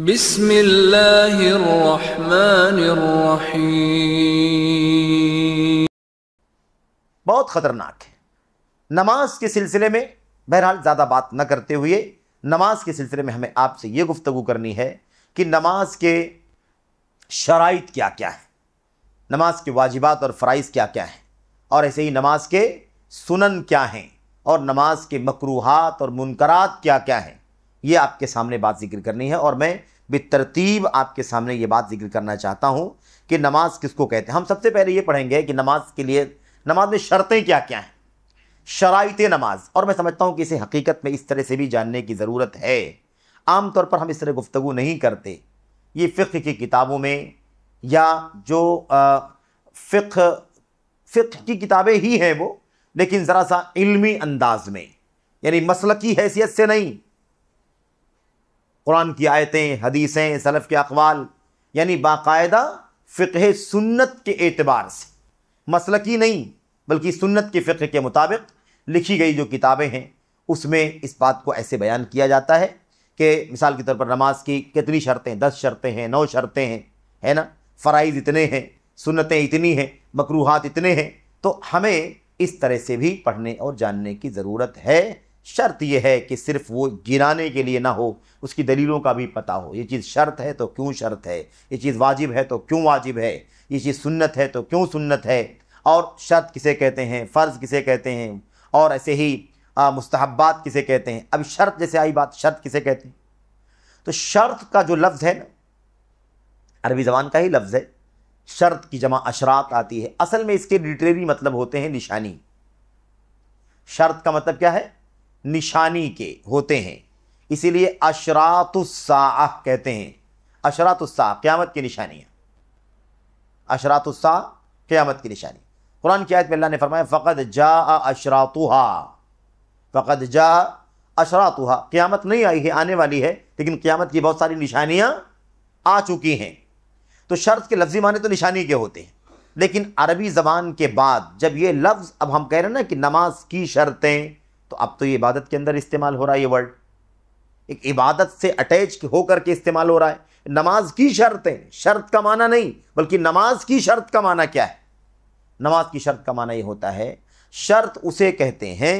बिस्मिल्लाहिर्रहमानिर्रहीम बहुत ख़तरनाक है नमाज के सिलसिले में बहरहाल ज़्यादा बात न करते हुए नमाज के सिलसिले में हमें आपसे ये गुफ्तगु करनी है कि नमाज के शराइत क्या क्या है नमाज के वाजिबात और फ़राइज़ क्या क्या हैं और ऐसे ही नमाज के सुनन क्या हैं और नमाज के मकरूहत और मुनकरात क्या क्या हैं ये आपके सामने बात जिक्र करनी है और मैं बेतरतीब आपके सामने ये बात जिक्र करना चाहता हूँ कि नमाज किसको कहते हैं हम सबसे पहले ये पढ़ेंगे कि नमाज के लिए नमाज में शर्तें क्या क्या हैं शराइत नमाज और मैं समझता हूँ कि इसे हकीकत में इस तरह से भी जानने की ज़रूरत है आमतौर पर हम इस तरह गुफ्तु नहीं करते ये फ़िक्र की किताबों में या जो फ़िक फ़िक्र की किताबें ही हैं वो लेकिन ज़रा सा इल्मी अंदाज में यानी मसल की हैसियत से नहीं कुरान की आयतें हदीसें सलफ़ के अकवाल यानी बाकायदा फ़िक सुन्नत के एतबार से मसल की नहीं बल्कि सुन्नत के फ़िक्र के मुताबिक लिखी गई जो किताबें हैं उसमें इस बात को ऐसे बयान किया जाता है कि मिसाल के तौर पर नमाज की कितनी शर्तें दस शर्तें हैं नौ शर्तें हैं है ना फ़राइज़ इतने हैं सुन्नतें इतनी हैं मकरूहत इतने हैं तो हमें इस तरह से भी पढ़ने और जानने की ज़रूरत है शर्त यह है कि सिर्फ वो गिराने के लिए ना हो उसकी दलीलों का भी पता हो ये चीज़ शर्त है तो क्यों शर्त है ये चीज़ वाजिब है तो क्यों वाजिब है ये चीज़ सुन्नत है तो क्यों सुन्नत है और शर्त किसे कहते हैं फ़र्ज़ किसे कहते हैं और ऐसे ही मुस्तहबात किसे कहते हैं अब शर्त जैसे आई बात शर्त किसे कहते हैं तो शर्त का जो लफ्ज़ है ना अरबी ज़बान का ही लफ्ज़ है शर्त की जमा अशरात आती है असल में इसके लिटरेरी मतलब होते हैं निशानी शर्त का मतलब क्या है निशानी के होते हैं इसीलिए अशरातुस्साह कहते हैं अशरातुस्साह क़्यामत की निशानियाँ अशरातुस्साह क़्यामत की निशानी कुरान की आयत में अल्लाह ने फरमाया फ़कत जा अशरातुहा फ़कत जा अशरातुहा क़्यामत नहीं आई है आने वाली है लेकिन क़्यामत की बहुत सारी निशानियाँ आ चुकी हैं तो शर्त के लफ्ज़ी माने तो निशानी के होते हैं लेकिन अरबी ज़बान के बाद जब ये लफ्ज़ अब हम कह रहे हैं ना कि नमाज की शर्तें तो अब तो ये इबादत के अंदर इस्तेमाल हो रहा है ये वर्ड एक इबादत से अटैच होकर के इस्तेमाल हो रहा है नमाज की शर्तें शर्त का माना नहीं बल्कि नमाज की शर्त का माना क्या है नमाज की शर्त का माना ये होता है शर्त उसे कहते हैं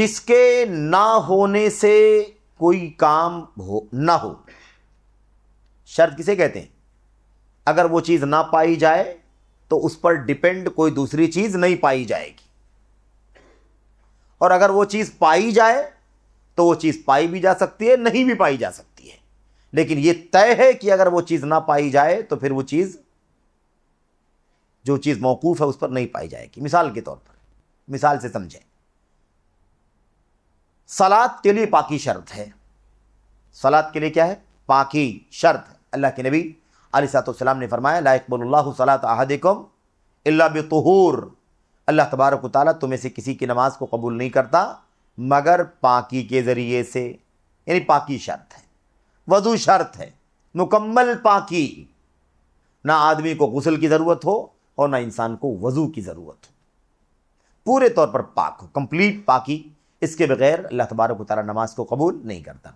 जिसके ना होने से कोई काम हो ना हो शर्त किसे कहते हैं अगर वो चीज़ ना पाई जाए तो उस पर डिपेंड कोई दूसरी चीज़ नहीं पाई जाएगी और अगर वो चीज़ पाई जाए तो वो चीज़ पाई भी जा सकती है नहीं भी पाई जा सकती है लेकिन ये तय है कि अगर वो चीज़ ना पाई जाए तो फिर वो चीज़ जो चीज़ मौकूफ़ है उस पर नहीं पाई जाएगी मिसाल के तौर पर मिसाल से समझें सलाद के लिए पाकी शर्त है सलाद के लिए क्या है पाकी शर्त अल्लाह के नबी अली सलाम ने फरमाया लाकबल्ला सलात अहदकम अल्लाह बेतहूर अल्लाह तबारक ताली तुम्हें से किसी की नमाज को कबूल नहीं करता मगर पाकी के ज़रिए से यानी पाकी शर्त है वजू शर्त है मुकम्मल पाकी ना आदमी को गसल की ज़रूरत हो और ना इंसान को वजू की ज़रूरत हो पूरे तौर पर पाक हो कम्प्लीट पाकी इसके बगैर अल्लाह तबारक ताली नमाज को कबूल नहीं करता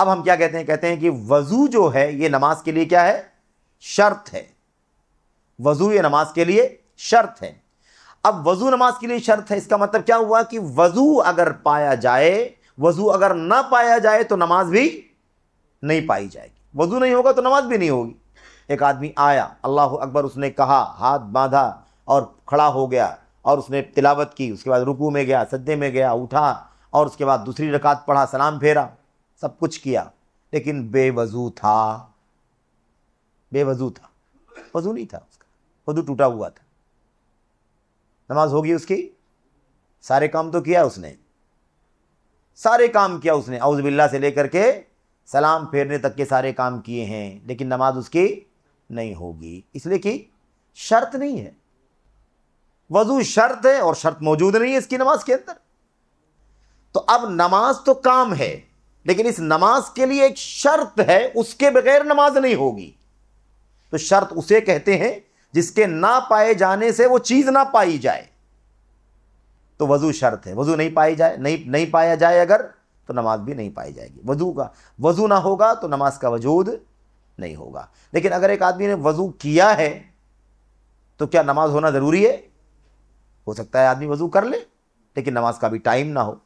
अब हम क्या कहते हैं कहते हैं कि वजू जो है ये नमाज के लिए क्या है शर्त है वजू ये नमाज के लिए शर्त है अब वजू नमाज के लिए शर्त है इसका मतलब क्या हुआ कि वजू अगर पाया जाए वजू अगर ना पाया जाए तो नमाज भी नहीं पाई जाएगी वजू नहीं होगा तो नमाज भी नहीं होगी एक आदमी आया अल्लाह अकबर उसने कहा हाथ बांधा और खड़ा हो गया और उसने तिलावत की उसके बाद रुकू में गया सद्दे में गया उठा और उसके बाद दूसरी रकात पढ़ा सलाम फेरा सब कुछ किया लेकिन बेवजू था बेवजू था वजू नहीं था उसका वजू टूटा हुआ था नमाज होगी उसकी सारे काम तो किया उसने सारे काम किया उसने बिल्ला से लेकर के सलाम फेरने तक के सारे काम किए हैं लेकिन नमाज उसकी नहीं होगी इसलिए कि शर्त नहीं है वजू शर्त है और शर्त मौजूद नहीं है इसकी नमाज के अंदर तो अब नमाज तो काम है लेकिन इस नमाज के लिए एक शर्त है उसके बगैर नमाज नहीं होगी तो शर्त उसे कहते हैं जिसके ना पाए जाने से वो चीज़ ना पाई जाए तो वज़ू शर्त है वज़ू नहीं पाई जाए नहीं नहीं पाया जाए अगर तो नमाज भी नहीं पाई जाएगी वज़ू का वज़ू ना होगा तो नमाज का वजूद नहीं होगा लेकिन अगर एक आदमी ने वज़ू किया है तो क्या नमाज होना ज़रूरी है हो सकता है आदमी वज़ू कर ले लेकिन नमाज का भी टाइम ना हो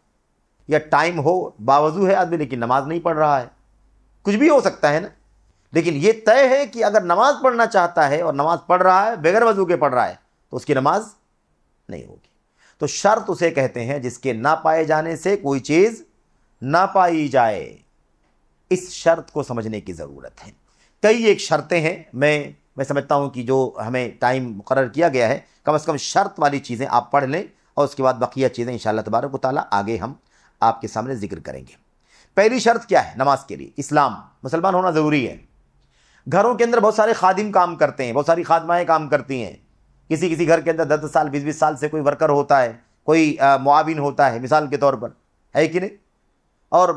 या टाइम हो बावजू है आदमी लेकिन नमाज नहीं पढ़ रहा है कुछ भी हो सकता है ना लेकिन ये तय है कि अगर नमाज पढ़ना चाहता है और नमाज पढ़ रहा है बगैर वजू के पढ़ रहा है तो उसकी नमाज नहीं होगी तो शर्त उसे कहते हैं जिसके ना पाए जाने से कोई चीज़ ना पाई जाए इस शर्त को समझने की ज़रूरत है कई एक शर्तें हैं मैं मैं समझता हूँ कि जो हमें टाइम मुकर किया गया है कम अज़ कम शर्त वाली चीज़ें आप पढ़ लें और उसके बाद बकिया चीज़ें इन तबारक ताली आगे हम आपके सामने जिक्र करेंगे पहली शर्त क्या है नमाज के लिए इस्लाम मुसलमान होना ज़रूरी है घरों के अंदर बहुत सारे खादिम काम करते हैं बहुत सारी खादमाएँ काम करती हैं किसी किसी घर के अंदर दस दस साल बीस बीस साल से कोई वर्कर होता है कोई मुआविन होता है मिसाल के तौर पर है कि नहीं और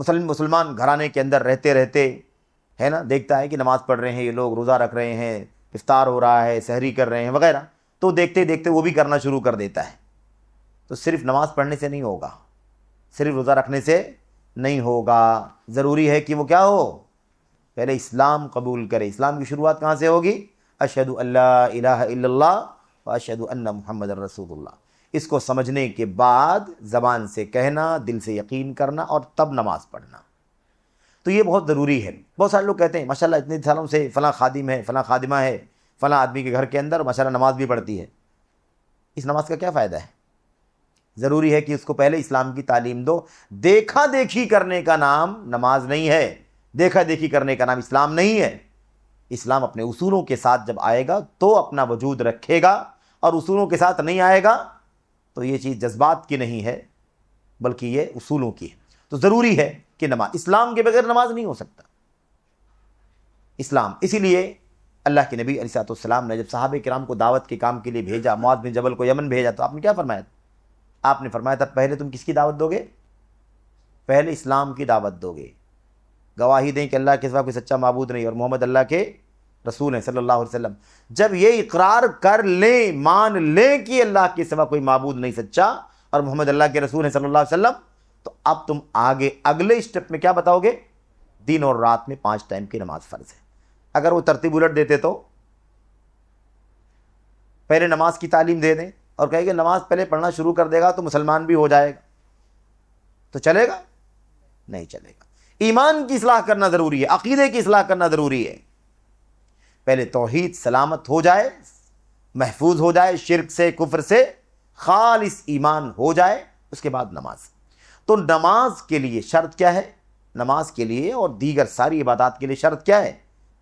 मुसलम मुसलमान घराने के अंदर रहते रहते है ना देखता है कि नमाज़ पढ़ रहे हैं ये लोग रोज़ा रख रहे हैं इफ्तार हो रहा है सहरी कर रहे हैं वगैरह तो देखते देखते वो भी करना शुरू कर देता है तो सिर्फ नमाज़ पढ़ने से नहीं होगा सिर्फ रोज़ा रखने से नहीं होगा ज़रूरी है कि वो क्या हो पहले इस्लाम कबूल करे इस्लाम की शुरुआत कहाँ से होगी अशद अल्लाह अशद अन्ना मोहम्मद इसको समझने के बाद ज़बान से कहना दिल से यकीन करना और तब नमाज पढ़ना तो ये बहुत ज़रूरी है बहुत सारे लोग कहते हैं माशाल्लाह इतने सालों से फ़लाँ खादिम है फ़लाँ खादिमा है फ़लाँ आदमी के घर के अंदर माशाल्लाह नमाज भी पढ़ती है इस नमाज का क्या फ़ायदा है ज़रूरी है कि उसको पहले इस्लाम की तालीम दो देखा देखी करने का नाम नमाज नहीं है देखा देखी करने का नाम इस्लाम नहीं है इस्लाम अपने उसूलों के साथ जब आएगा तो अपना वजूद रखेगा और उसूलों के साथ नहीं आएगा तो ये चीज़ जज्बात की नहीं है बल्कि ये उसूलों की है तो ज़रूरी है कि नमाज इस्लाम के बगैर नमाज नहीं हो सकता इस्लाम इसीलिए अल्लाह के नबी अलीसातम ने जब साहब कराम को दावत के काम के लिए भेजा मौत में जबल को यमन भेजा तो आपने क्या फरमाया आपने फरमाया था पहले तुम किसकी दावत दोगे पहले इस्लाम की दावत दोगे गवाही दें कि अल्लाह के सिवा कोई सच्चा मबूद नहीं और मोहम्मद अल्लाह के रसूल हैं सल्लल्लाहु अलैहि वसल्लम जब ये इकरार कर लें मान लें कि अल्लाह के सिवा कोई मबूद नहीं सच्चा और मोहम्मद अल्लाह के रसूल हैं सल्लल्लाहु अलैहि वसल्लम तो अब तुम आगे अगले स्टेप में क्या बताओगे दिन और रात में पाँच टाइम की नमाज फ़र्ज़ है अगर वो तरतीब उलट देते तो पहले नमाज की तालीम दे दें और कहेंगे नमाज पहले पढ़ना शुरू कर देगा तो मुसलमान भी हो जाएगा तो चलेगा नहीं चलेगा ईमान की सलाह करना ज़रूरी है अकीदे की असलाह करना ज़रूरी है पहले तोहहीद सलामत हो जाए महफूज हो जाए शिरक से कुफर से खालिस ईमान हो जाए उसके बाद नमाज तो नमाज के लिए शर्त क्या है नमाज के लिए और दीगर सारी इबादत के लिए शर्त क्या है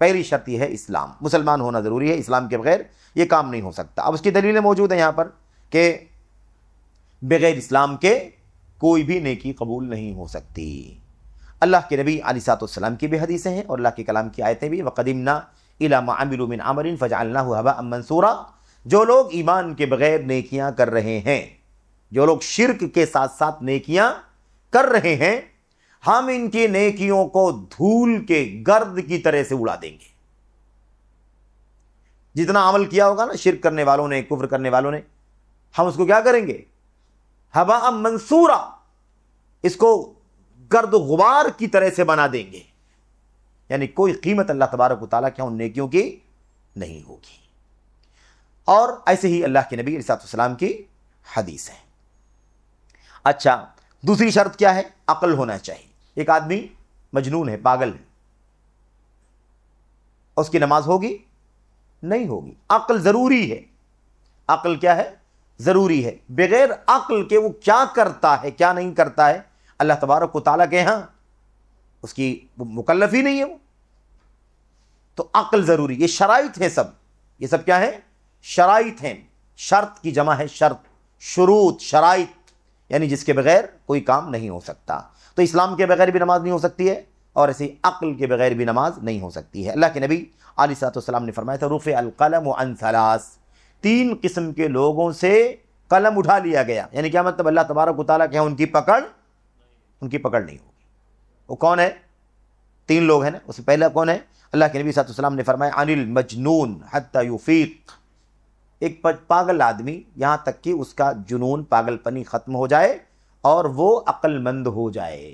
पहली शर्त यह है इस्लाम मुसलमान होना ज़रूरी है इस्लाम के बगैर ये काम नहीं हो सकता अब उसकी दलीलें मौजूद हैं यहाँ पर कि बगैर इस्लाम के कोई भी नेकी कबूल नहीं हो सकती अल्लाह के नबी अलीसातम की भी हदीसें हैं और अल्लाह के कलाम की आयतें भी वक़दीमना इलामिन आमरिन फ़जालना मंसूरा जो लोग ईमान के बगैर नेकियां कर रहे हैं जो लोग शिरक के साथ साथ नेकियां कर रहे हैं हम इनकी नेकियों को धूल के गर्द की तरह से उड़ा देंगे जितना अमल किया होगा ना शिरक करने वालों ने कुफ्र करने वालों ने हम उसको क्या करेंगे हवा मंसूरा इसको गर्द गुबार की तरह से बना देंगे यानी कोई कीमत अल्लाह तबारक वाली क्या उन नेकियों की नहीं होगी और ऐसे ही अल्लाह के नबी सातम की हदीस है अच्छा दूसरी शर्त क्या है अकल होना चाहिए एक आदमी मजनून है पागल है उसकी नमाज होगी नहीं होगी अकल ज़रूरी है अकल क्या है ज़रूरी है बगैर अकल के वो क्या करता है क्या नहीं करता है अल्लाह तबारक ताली के यहाँ उसकी वो मुकलफ ही नहीं है वो तो अक्ल ज़रूरी ये शराइत हैं सब ये सब क्या है शराइत हैं शर्त की जमा है शर्त शरूत शराइत यानी जिसके बगैर कोई काम नहीं हो सकता तो इस्लाम के बगैर भी नमाज नहीं हो सकती है और ऐसे अक्ल के बगैर भी नमाज नहीं हो सकती है अल्लाह के नबी आली ने फरमाया था रूफ़ अलकलम अनसलास तीन किस्म के लोगों से कलम उठा लिया गया यानी क्या मतलब अल्लाह तबारक ताली के उनकी पकड़ उनकी पकड़ नहीं होगी वो कौन है तीन लोग हैं ना उससे पहला कौन है अल्लाह के नबी सलाम ने फरमाया अनिल मजनून हत्ता एक पागल आदमी यहाँ तक कि उसका जुनून पागलपनी ख़त्म हो जाए और वो अक्लमंद हो जाए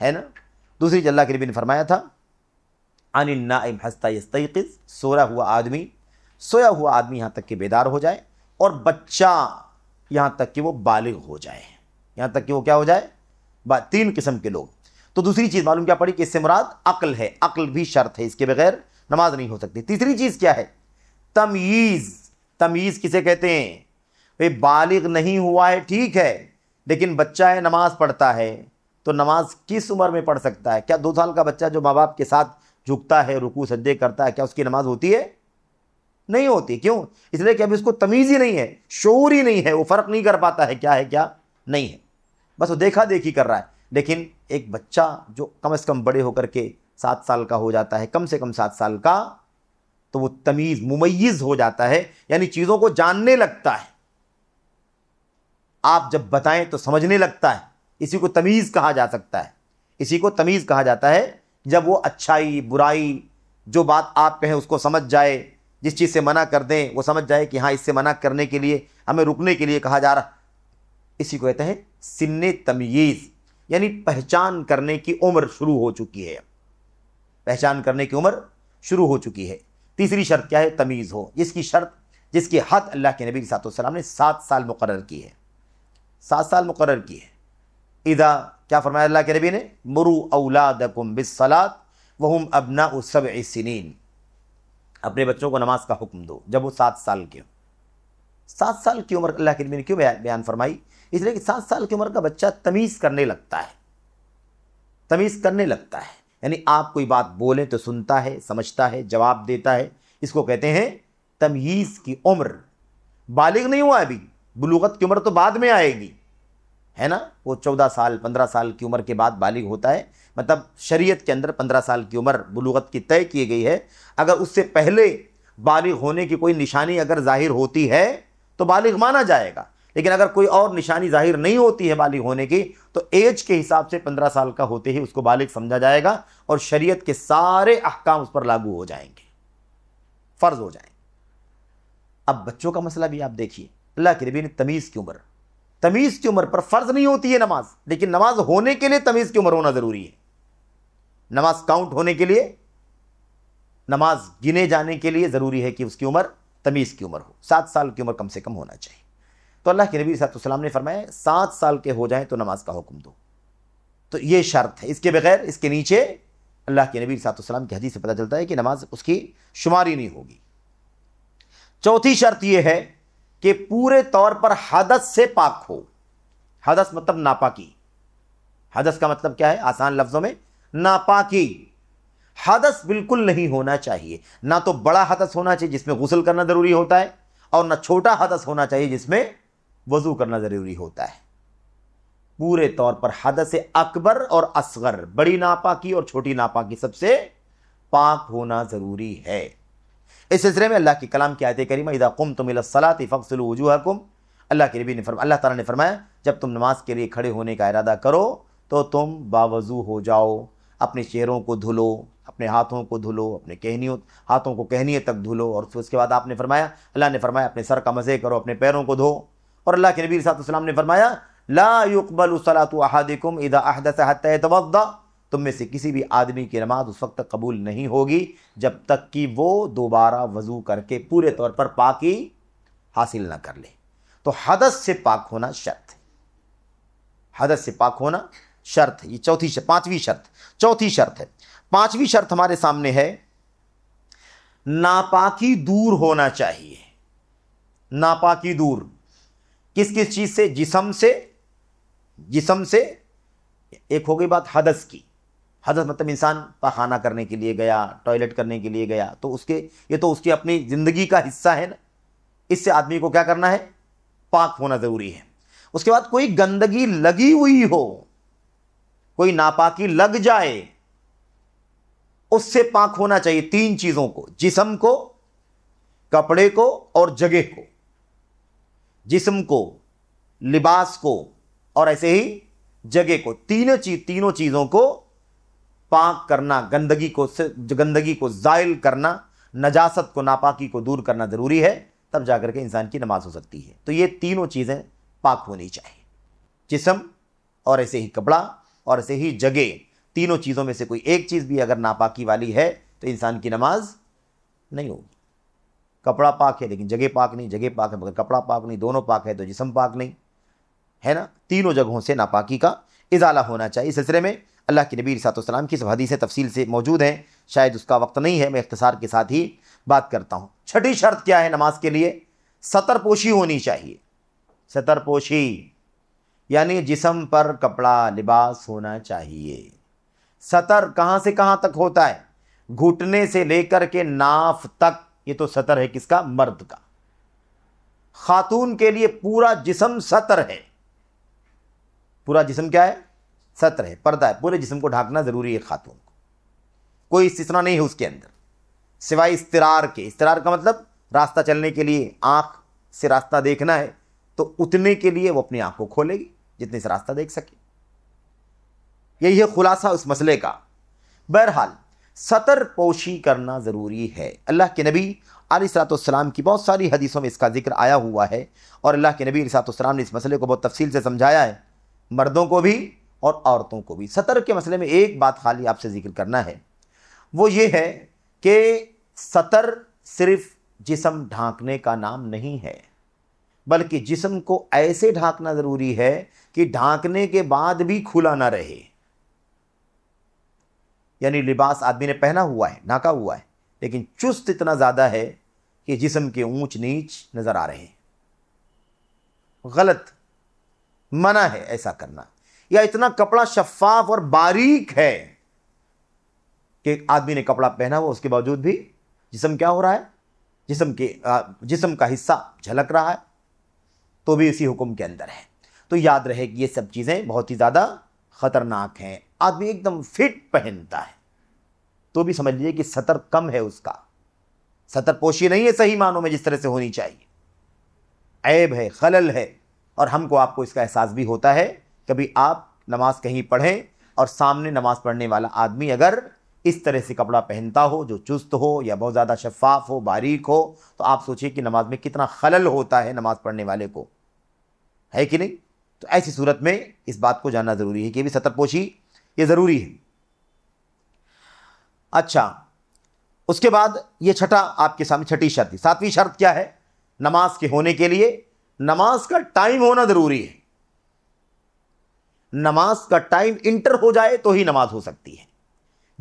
है ना दूसरी अल्लाह के नबी ने फरमाया था अनिल नाइम हस्ता सोया हुआ आदमी सोया हुआ आदमी यहाँ तक कि बेदार हो जाए और बच्चा यहाँ तक कि वो बालिग हो जाए यहाँ तक कि वो क्या हो जाए तीन किस्म के लोग तो दूसरी चीज़ मालूम क्या पड़ी कि इससे मुराद अकल है अकल भी शर्त है इसके बगैर नमाज नहीं हो सकती तीसरी चीज़ क्या है तमीज़ तमीज़ किसे कहते हैं भाई बालिग नहीं हुआ है ठीक है लेकिन बच्चा है नमाज़ पढ़ता है तो नमाज किस उम्र में पढ़ सकता है क्या दो साल का बच्चा जो माँ बाप के साथ झुकता है रुकू सज्जे करता है क्या उसकी नमाज होती है नहीं होती क्यों इसलिए कि अभी उसको तमीज़ ही नहीं है शोर ही नहीं है वो फ़र्क नहीं कर पाता है क्या है क्या नहीं है बस वो देखा देखी कर रहा है लेकिन एक बच्चा जो कम से कम बड़े होकर के सात साल का हो जाता है कम से कम सात साल का तो वो तमीज़ मुमैज़ हो जाता है यानी चीज़ों को जानने लगता है आप जब बताएं तो समझने लगता है इसी को तमीज़ कहा जा सकता है इसी को तमीज़ कहा जाता है जब वो अच्छाई बुराई जो बात आप कहें उसको समझ जाए जिस चीज़ से मना कर दें वो समझ जाए कि हाँ इससे मना करने के लिए हमें रुकने के लिए कहा जा रहा इसी को कहते हैं सिन तमीज़ यानी पहचान करने की उम्र शुरू हो चुकी है पहचान करने की उम्र शुरू हो चुकी है तीसरी शर्त क्या है तमीज़ हो जिसकी शर्त जिसकी हद अल्लाह के नबी सलाम ने सात साल मुकर की है सात साल मुकर की है इदा क्या फरमाया अल्लाह के नबी ने मुरु औलादकुम बिसलात वहम अबना उसब सिनीन अपने बच्चों को नमाज का हुक्म दो जब वो सात साल के हों सात साल की उम्र अल्लाह के नबी ने क्यों बयान फरमाई इसलिए कि सात साल की उम्र का बच्चा तमीज़ करने लगता है तमीज़ करने लगता है यानी आप कोई बात बोलें तो सुनता है समझता है जवाब देता है इसको कहते हैं तमीज़ की उम्र बालिग नहीं हुआ अभी बलूगत की उम्र तो बाद में आएगी है ना वो चौदह साल पंद्रह साल की उम्र के बाद बालिग होता है मतलब शरीयत के अंदर पंद्रह साल की उम्र बलूगत की तय की गई है अगर उससे पहले बालिग होने की कोई निशानी अगर जाहिर होती है तो बालिग माना जाएगा लेकिन अगर कोई और निशानी जाहिर नहीं होती है बालिग होने की तो एज के हिसाब से पंद्रह साल का होते ही उसको बालिग समझा जाएगा और शरीयत के सारे अहकाम उस पर लागू हो जाएंगे फ़र्ज हो जाएंगे अब बच्चों का मसला भी आप देखिए अल्लाह के नबी ने तमीज़ की उम्र तमीज़ की उम्र पर फ़र्ज नहीं होती है नमाज लेकिन नमाज होने के लिए तमीज़ की उम्र होना ज़रूरी है नमाज काउंट होने के लिए नमाज गिने जाने के लिए ज़रूरी है कि उसकी उम्र तमीज़ की उम्र हो सात साल की उम्र कम से कम होना चाहिए तो अल्लाह के नबी सलाम ने फरमाया सात साल के हो जाएं तो नमाज का हुक्म दो तो ये शर्त है इसके बगैर इसके नीचे अल्लाह के नबी सलाम की हदी से पता चलता है कि नमाज उसकी शुमारी नहीं होगी चौथी शर्त यह है कि पूरे तौर पर हदस से पाक हो हदस मतलब नापाकी हदस का मतलब क्या है आसान लफ्ज़ों में नापाकी हदस बिल्कुल नहीं होना चाहिए ना तो बड़ा हदस होना चाहिए जिसमें गुसल करना ज़रूरी होता है और ना छोटा हदस होना चाहिए जिसमें वज़ू करना ज़रूरी होता है पूरे तौर पर हद से अकबर और असगर बड़ी नापाकी और छोटी नापाकी सबसे पाक होना ज़रूरी है इस सिलसिले में अल्लाह के कलाम की आयत करीम इदा कुम तुम सलात वजूह कुम अल्लाह के नबी ने फरमा अल्लाह ताला ने फरमाया जब तुम नमाज के लिए खड़े होने का इरादा करो तो तुम बावजू हो जाओ अपने चेहरों को धुलो अपने हाथों को धुलो अपने कहनियों हाथों को कहनी तक धुलो और फिर उसके बाद आपने फरमाया अल्लाह ने फरमाया अपने सर का मज़े करो अपने पैरों को धो और अल्लाह के नबी सातम ने फरमाया ला युकबल सलात इदा तुम में से किसी भी आदमी की नमाज उस वक्त तक कबूल नहीं होगी जब तक कि वो दोबारा वज़ू करके पूरे तौर पर पाकि हासिल ना कर ले तो हदस से पाक होना शर्त है हदस से पाक होना शर्त है ये चौथी शर्त पांचवी शर्त चौथी शर्त है पांचवी शर्त हमारे सामने है नापाकी दूर होना चाहिए नापाकी दूर किस किस चीज़ से जिसम से जिसम से एक हो गई बात हदस की हदस मतलब इंसान पखाना करने के लिए गया टॉयलेट करने के लिए गया तो उसके ये तो उसकी अपनी ज़िंदगी का हिस्सा है ना इससे आदमी को क्या करना है पाक होना ज़रूरी है उसके बाद कोई गंदगी लगी हुई हो कोई नापाकी लग जाए उससे पाक होना चाहिए तीन चीज़ों को जिसम को कपड़े को और जगह को जिस्म को लिबास को और ऐसे ही जगह को तीनों चीज तीनों चीज़ों को पाक करना गंदगी को गंदगी को जायल करना नजासत को नापाकी को दूर करना ज़रूरी है तब जाकर के इंसान की नमाज हो सकती है तो ये तीनों चीज़ें पाक होनी चाहिए जिसम और ऐसे ही कपड़ा और ऐसे ही जगह तीनों चीज़ों में से कोई एक चीज़ भी अगर नापाकी वाली है तो इंसान की नमाज नहीं होगी कपड़ा पाक है लेकिन जगह पाक नहीं जगह पाक है मगर कपड़ा पाक नहीं दोनों पाक है तो जिसम पाक नहीं है ना तीनों जगहों से नापाकी का इजाला होना चाहिए इस सिलसिले में अल्लाह के नबी सातम की सब से तफसील से मौजूद हैं शायद उसका वक्त नहीं है मैं इख्तसार के साथ ही बात करता हूँ छठी शर्त क्या है नमाज के लिए सतरपोशी होनी चाहिए सतरपोशी यानी जिसम पर कपड़ा लिबास होना चाहिए सतर कहाँ से कहाँ तक होता है घुटने से लेकर के नाफ तक ये तो सतर है किसका मर्द का खातून के लिए पूरा जिसम सतर है पूरा जिसम क्या है सतर है पर्दा है पूरे जिसम को ढांकना ज़रूरी है खातून को कोई सिसना नहीं है उसके अंदर सिवाय इसतरार के इसतरार का मतलब रास्ता चलने के लिए आंख से रास्ता देखना है तो उतने के लिए वो अपनी आंख को खोलेगी जितने से रास्ता देख सके यही है खुलासा उस मसले का बहरहाल सतर पोशी करना ज़रूरी है अल्लाह के नबी सलाम की बहुत सारी हदीसों में इसका जिक्र आया हुआ है और अल्लाह के नबी सलाम ने इस मसले को बहुत तफसील से समझाया है मर्दों को भी और औरतों को भी सतर के मसले में एक बात खाली आपसे जिक्र करना है वो ये है कि सतर सिर्फ जिसम ढांकने का नाम नहीं है बल्कि जिसम को ऐसे ढांकना ज़रूरी है कि ढांकने के बाद भी खुला ना रहे यानी लिबास आदमी ने पहना हुआ है नाका हुआ है लेकिन चुस्त इतना ज़्यादा है कि जिसम के ऊंच नीच नज़र आ रहे हैं गलत मना है ऐसा करना या इतना कपड़ा शफाफ और बारीक है कि आदमी ने कपड़ा पहना हुआ उसके बावजूद भी जिसम क्या हो रहा है जिसम के जिसम का हिस्सा झलक रहा है तो भी इसी हुक्म के अंदर है तो याद रहे कि ये सब चीज़ें बहुत ही ज़्यादा ख़तरनाक हैं आदमी एकदम फिट पहनता है तो भी समझ लीजिए कि सतर कम है उसका सतर पोशी नहीं है सही मानों में जिस तरह से होनी चाहिए ऐब है खलल है और हमको आपको इसका एहसास भी होता है कभी आप नमाज कहीं पढ़ें और सामने नमाज पढ़ने वाला आदमी अगर इस तरह से कपड़ा पहनता हो जो चुस्त हो या बहुत ज़्यादा शफाफ हो बारीक हो तो आप सोचिए कि नमाज में कितना खलल होता है नमाज पढ़ने वाले को है कि नहीं तो ऐसी सूरत में इस बात को जानना ज़रूरी है कि भी सतरपोशी ये ज़रूरी है अच्छा उसके बाद ये छठा आपके सामने छठी शर्त है सातवीं शर्त क्या है नमाज के होने के लिए नमाज का टाइम होना ज़रूरी है नमाज का टाइम इंटर हो जाए तो ही नमाज हो सकती है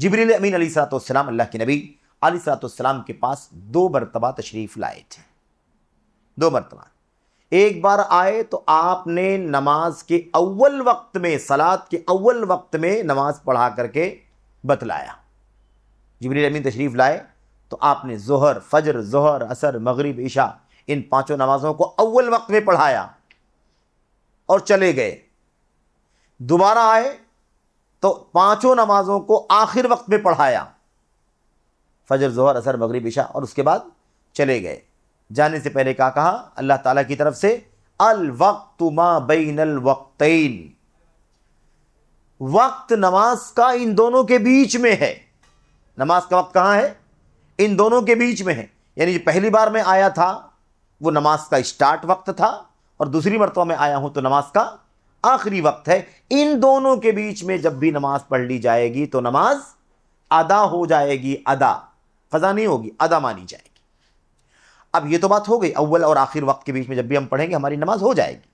जिबरील अमीन अली सलातम अल्लाह के नबी अली सलातम के पास दो मरतबा तशरीफ़ लाए थे दो मरतबा एक बार आए तो आपने नमाज के अव्वल वक्त में सलाद के अव्वल वक्त में नमाज पढ़ा करके बतलाया जबरी अमीन तशरीफ़ लाए तो आपने जहर फजर जहर असर मगरब ईशा इन पांचों नमाजों को अव्वल वक्त में पढ़ाया और चले गए दोबारा आए तो पांचों नमाजों को आखिर वक्त में पढ़ाया फजर जहर असर मग़रब ईशा और उसके बाद चले गए जाने से पहले क्या कहा अल्लाह ताला की तरफ से अल वक्त मा बैन अल वक्तैन वक्त नमाज का इन दोनों के बीच में है नमाज का वक्त कहाँ है इन दोनों के बीच में है यानी जो पहली बार में आया था वो नमाज का स्टार्ट वक्त था और दूसरी मरतबा में आया हूं तो नमाज का आखिरी वक्त है इन दोनों के बीच में जब भी नमाज पढ़ ली जाएगी तो नमाज अदा हो जाएगी अदा फजा नहीं होगी अदा मानी जाएगी अब ये तो बात हो गई अव्वल और आखिर वक्त के बीच में जब भी हम पढ़ेंगे हमारी नमाज हो जाएगी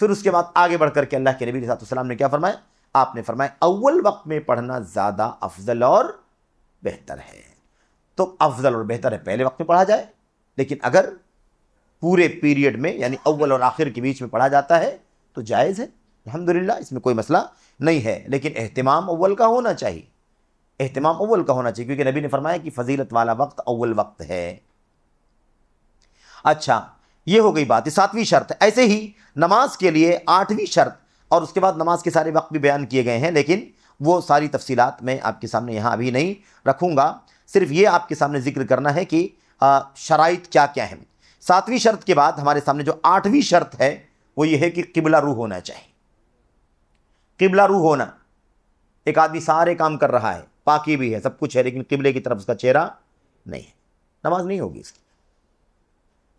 फिर उसके बाद आगे बढ़ करके अल्लाह के नबी सलाम ने क्या फरमाया आपने फरमाया अव्वल वक्त में पढ़ना ज़्यादा अफजल और बेहतर है तो अफजल और बेहतर है पहले वक्त में पढ़ा जाए लेकिन अगर पूरे पीरियड में यानी अव्वल और आखिर के बीच में पढ़ा जाता है तो जायज़ है अलहमदिल्ला इसमें कोई मसला नहीं है लेकिन अहतमाम अव्वल का होना चाहिए अहतमाम अव्वल का होना चाहिए क्योंकि नबी ने फरमाया कि फजीलत वाला वक्त अव्वल वक्त है अच्छा ये हो गई बात सातवीं शर्त ऐसे ही नमाज के लिए आठवीं शर्त और उसके बाद नमाज के सारे वक्त भी बयान किए गए हैं लेकिन वो सारी तफसीलात मैं आपके सामने यहाँ अभी नहीं रखूँगा सिर्फ ये आपके सामने जिक्र करना है कि शराइ क्या क्या है सातवीं शर्त के बाद हमारे सामने जो आठवीं शर्त है वो ये है कि किबला रू होना चाहिए किबला रू होना एक आदमी सारे काम कर रहा है पाकि भी है सब कुछ है लेकिन किबले की तरफ उसका चेहरा नहीं है नमाज नहीं होगी इसकी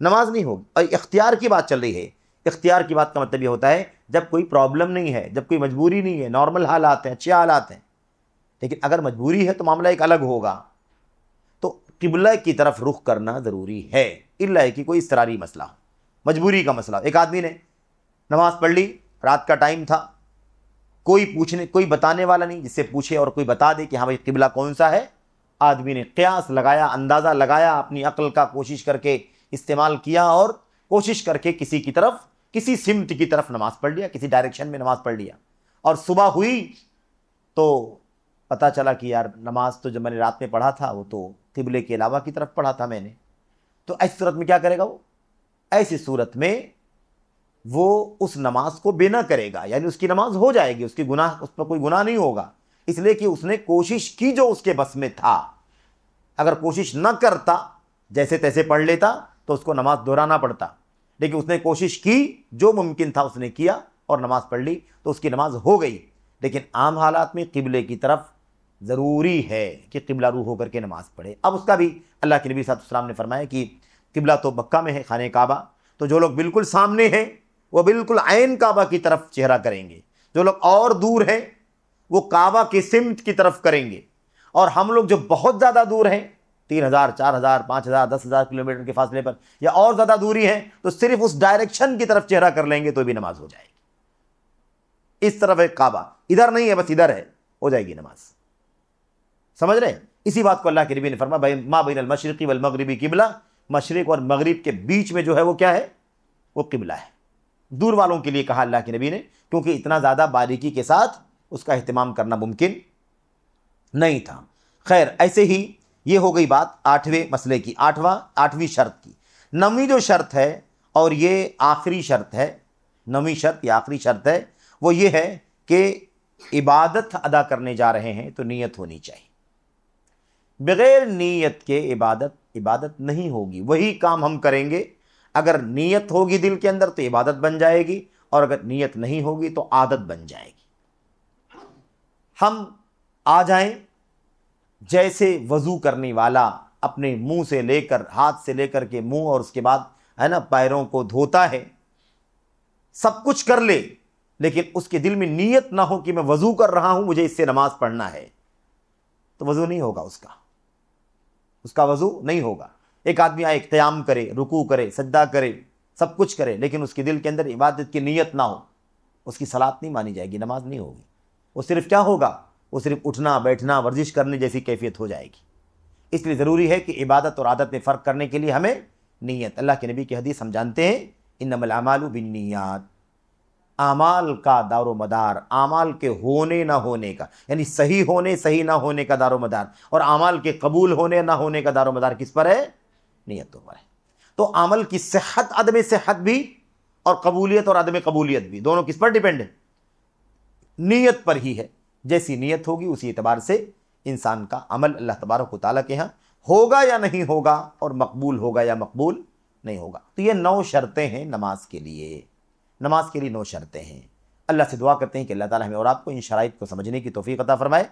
नमाज नहीं होगी और इख्तियार की बात चल रही है इख्तियार की बात का मतलब ये होता है जब कोई प्रॉब्लम नहीं है जब कोई मजबूरी नहीं है नॉर्मल हालात हैं अच्छे हालात हैं लेकिन अगर मजबूरी है तो मामला एक अलग होगा तो किबला की तरफ रुख करना ज़रूरी है इल्ला कि कोई इसरारी मसला मजबूरी का मसला एक आदमी ने नमाज पढ़ ली रात का टाइम था कोई पूछने कोई बताने वाला नहीं जिससे पूछे और कोई बता दे कि हाँ भाई किबला कौन सा है आदमी ने क्यास लगाया अंदाज़ा लगाया अपनी अक्ल का कोशिश करके इस्तेमाल किया और कोशिश करके किसी की तरफ किसी सिमत की तरफ नमाज पढ़ लिया किसी डायरेक्शन में नमाज पढ़ लिया और सुबह हुई तो पता चला कि यार नमाज तो जब मैंने रात में पढ़ा था वो तो तिबले के अलावा की तरफ पढ़ा था मैंने तो ऐसी सूरत में क्या करेगा वो ऐसी सूरत में वो उस नमाज को बेना करेगा यानी उसकी नमाज हो जाएगी उसकी गुनाह उस पर कोई गुनाह नहीं होगा इसलिए कि उसने कोशिश की जो उसके बस में था अगर कोशिश न करता जैसे तैसे पढ़ लेता तो उसको नमाज दोहराना पड़ता लेकिन उसने कोशिश की जो मुमकिन था उसने किया और नमाज़ पढ़ ली तो उसकी नमाज हो गई लेकिन आम हालात में किबले की तरफ ज़रूरी है कि किबला रू होकर के नमाज़ पढ़े अब उसका भी अल्लाह के नबी सातम ने फरमाया कि किबला तो मक्का में है खान काबा तो जो लोग बिल्कुल सामने हैं वो बिल्कुल आयन काबा की तरफ चेहरा करेंगे जो लोग और दूर हैं वो काबा के सिमत की तरफ करेंगे और हम लोग जो बहुत ज़्यादा दूर हैं तीन हज़ार चार हज़ार पाँच हज़ार दस हज़ार किलोमीटर के फासले पर या और ज़्यादा दूरी है तो सिर्फ उस डायरेक्शन की तरफ चेहरा कर लेंगे तो भी नमाज हो जाएगी इस तरफ है काबा इधर नहीं है बस इधर है हो जाएगी नमाज समझ रहे हैं इसी बात को अल्लाह के नबी ने फरमा भाई माँ बिन मशरक़ी वलमगरबी किबला मशरक़ और मगरब के बीच में जो है वो क्या है वो किबला है दूर वालों के लिए कहा अल्लाह के नबी ने क्योंकि इतना ज़्यादा बारीकी के साथ उसका अहतमाम करना मुमकिन नहीं था खैर ऐसे ही ये हो गई बात आठवें मसले की आठवां आठवीं शर्त की नवी जो शर्त है और ये आखिरी शर्त है नवी शर्त या आखिरी शर्त है वो ये है कि इबादत अदा करने जा रहे हैं तो नीयत होनी चाहिए बग़ैर नीयत के इबादत इबादत नहीं होगी वही काम हम करेंगे अगर नीयत होगी दिल के अंदर तो इबादत बन जाएगी और अगर नीयत नहीं होगी तो आदत बन जाएगी हम आ जाएं जैसे वज़ू करने वाला अपने मुंह से लेकर हाथ से लेकर के मुंह और उसके बाद है ना पैरों को धोता है सब कुछ कर ले लेकिन उसके दिल में नीयत ना हो कि मैं वज़ू कर रहा हूं मुझे इससे नमाज पढ़ना है तो वज़ू नहीं होगा उसका उसका वज़ू नहीं होगा एक आदमी आए क्याम करे रुकू करे सज्दा करे सब कुछ करे लेकिन उसके दिल के अंदर इबादत की नीयत ना हो उसकी सलात नहीं मानी जाएगी नमाज नहीं होगी वो सिर्फ क्या होगा वो सिर्फ उठना बैठना वर्जिश करने जैसी कैफियत हो जाएगी इसलिए ज़रूरी है कि इबादत और आदत में फ़र्क करने के लिए हमें नीयत अल्लाह के नबी की हदीस हम जानते हैं इन नमलामालू बिन नीयत आमाल का दारो मदार आमाल के होने ना होने का यानी सही होने सही ना होने का दारो मदार और आमाल के कबूल होने ना होने का दारो मदार किस पर है नीयतों पर है तो आमल की सेहत अदम सेहत भी और कबूलियत और अदम कबूलियत भी दोनों किस पर डिपेंड है नीयत पर ही है जैसी नीयत होगी उसी एतबार से इंसान का अमल अल्लाह तबारक ताली के यहाँ होगा या नहीं होगा और मकबूल होगा या मकबूल नहीं होगा तो ये नौ शर्तें हैं नमाज के लिए नमाज के लिए नौ शर्तें हैं अल्लाह से दुआ करते हैं कि अल्लाह ताला हमें और आपको इन शराइ को समझने की तोफ़ी अता फ़रमाए